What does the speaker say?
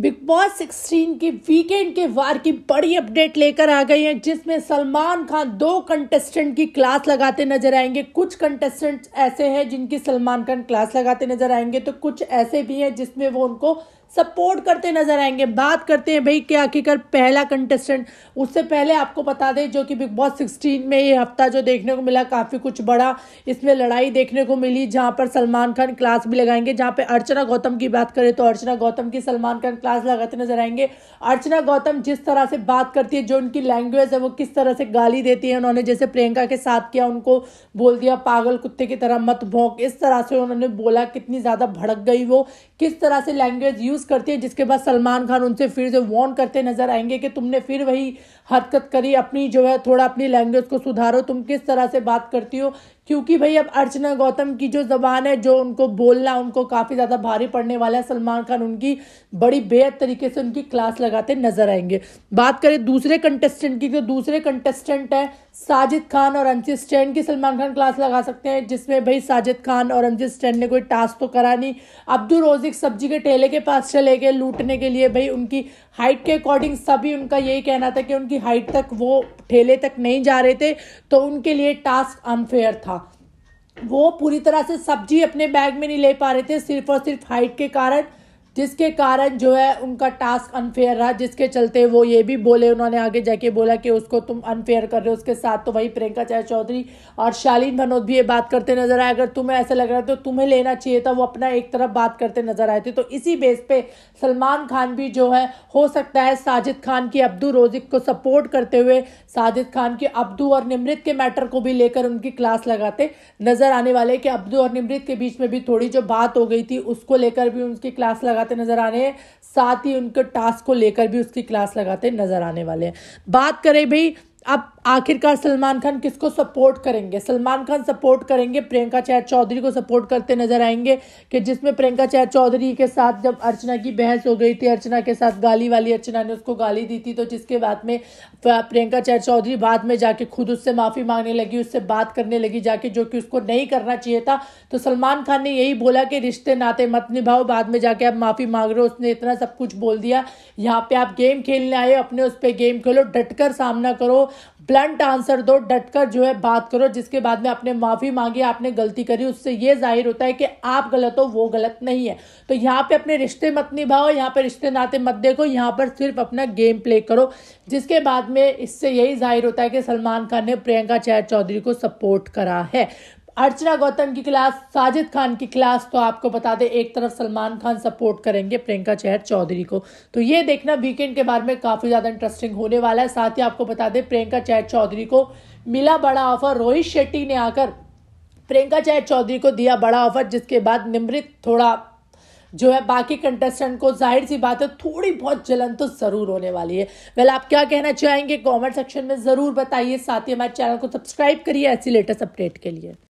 big boss 16 के weekend के वार की बड़ी अपडेट लेकर आ गई है जिसमें सलमान खान दो कंटेस्टेंट की क्लास लगाते नजर आएंगे कुछ कंटेस्टेंट ऐसे हैं जिनकी सलमान खान क्लास लगाते नजर आएंगे तो कुछ ऐसे भी हैं जिसमें वो उनको सपोर्ट करते नजर आएंगे बात करते हैं भाई कि आखिरकार पहला कंटेस्टेंट उससे पहले आपको बता दें जो कि बिग बॉस सिक्सटीन में ये हफ्ता जो देखने को मिला काफ़ी कुछ बड़ा इसमें लड़ाई देखने को मिली जहाँ पर सलमान खान क्लास भी लगाएंगे जहाँ पर अर्चना गौतम की बात करें तो अर्चना गौतम की सलमान खान क्लास लगाते नजर आएंगे अर्चना गौतम जिस तरह से बात करती है जो उनकी लैंग्वेज है वो किस तरह से गाली देती है उन्होंने जैसे प्रियंका के साथ किया उनको बोल दिया पागल कुत्ते की तरह मत भोंक इस तरह से उन्होंने बोला कितनी ज़्यादा भड़क गई वो किस तरह से लैंग्वेज यूज़ यूज़ करती है जिसके बाद सलमान खान उनसे फिर जो वॉर्न करते नजर आएंगे कि तुमने फिर वही हरकत करी अपनी जो है थोड़ा अपनी लैंग्वेज को सुधारो तुम किस तरह से बात करती हो क्योंकि भाई अब अर्चना गौतम की जो ज़बान है जो उनको बोलना उनको काफ़ी ज़्यादा भारी पड़ने वाला है सलमान खान उनकी बड़ी बेहद तरीके से उनकी क्लास लगाते नजर आएंगे बात करें दूसरे कंटेस्टेंट की तो दूसरे कंटेस्टेंट है साजिद खान और अमजिद स्टैन की सलमान खान क्लास लगा सकते हैं जिसमें भाई साजिद खान और अमजिद स्टैन ने कोई टास्क तो करा नहीं अब्दुल रोजिक सब्जी के ठेले के पास चले गए लूटने के लिए भाई उनकी हाइट के अकॉर्डिंग सभी उनका यही कहना था कि उनकी हाइट तक वो ठेले तक नहीं जा रहे थे तो उनके लिए टास्क अनफेयर था वो पूरी तरह से सब्जी अपने बैग में नहीं ले पा रहे थे सिर्फ और सिर्फ हाइट के कारण जिसके कारण जो है उनका टास्क अनफेयर रहा जिसके चलते वो ये भी बोले उन्होंने आगे जाके बोला कि उसको तुम अनफेयर कर रहे हो उसके साथ तो वही प्रियंका चाय चौधरी और शालीन भनोत भी ये बात करते नजर आए अगर तुम्हें ऐसा लग रहा है तो तुम्हें लेना चाहिए था वो अपना एक तरफ बात करते नजर आए थे तो इसी बेस पे सलमान खान भी जो है हो सकता है साजिद खान की अब्दू रोजिक को सपोर्ट करते हुए साजिद खान के अब्दू और निमृत के मैटर को भी लेकर उनकी क्लास लगाते नजर आने वाले कि अब्दू और निमृत के बीच में भी थोड़ी जो बात हो गई थी उसको लेकर भी उनकी क्लास लगा लगाते नजर आ रहे हैं साथ ही उनके टास्क को लेकर भी उसकी क्लास लगाते नजर आने वाले हैं बात करें भाई अब आखिरकार सलमान खान किसको सपोर्ट करेंगे सलमान खान सपोर्ट करेंगे प्रियंका चैर चौधरी को सपोर्ट करते नजर आएंगे कि जिसमें प्रियंका चैर चौधरी के साथ जब अर्चना की बहस हो गई थी अर्चना के साथ गाली वाली अर्चना ने उसको गाली दी थी तो जिसके बाद में प्रियंका चैर चौधरी बाद में जाके खुद उससे माफ़ी मांगने लगी उससे बात करने लगी जाके जो कि उसको नहीं करना चाहिए था तो सलमान खान ने यही बोला कि रिश्ते नाते मत निभाओ बाद में जाके आप माफ़ी मांग रहे हो उसने इतना सब कुछ बोल दिया यहाँ पर आप गेम खेलने आए अपने उस पर गेम खेलो डट सामना करो ब्लंट आंसर दो डटकर जो है बात करो जिसके बाद में आपने माफ़ी मांगी आपने गलती करी उससे ये जाहिर होता है कि आप गलत हो वो गलत नहीं है तो यहाँ पे अपने रिश्ते मत निभाओ यहाँ पर रिश्ते नाते मत देखो यहाँ पर सिर्फ अपना गेम प्ले करो जिसके बाद में इससे यही जाहिर होता है कि सलमान खान ने प्रियंका चैर चौधरी को सपोर्ट करा है अर्चना गौतम की क्लास साजिद खान की क्लास तो आपको बता दें एक तरफ सलमान खान सपोर्ट करेंगे प्रियंका चहर चौधरी को तो ये देखना वीकेंड के बारे में काफ़ी ज़्यादा इंटरेस्टिंग होने वाला है साथ ही आपको बता दें प्रियंका चहर चौधरी को मिला बड़ा ऑफर रोहित शेट्टी ने आकर प्रियंका चहर चौधरी को दिया बड़ा ऑफर जिसके बाद निमृत थोड़ा जो है बाकी कंटेस्टेंट को जाहिर सी बात है थोड़ी बहुत जलन तो ज़रूर होने वाली है वेल आप क्या कहना चाहेंगे कमेंट सेक्शन में ज़रूर बताइए साथ ही हमारे चैनल को सब्सक्राइब करिए ऐसी लेटेस्ट अपडेट के लिए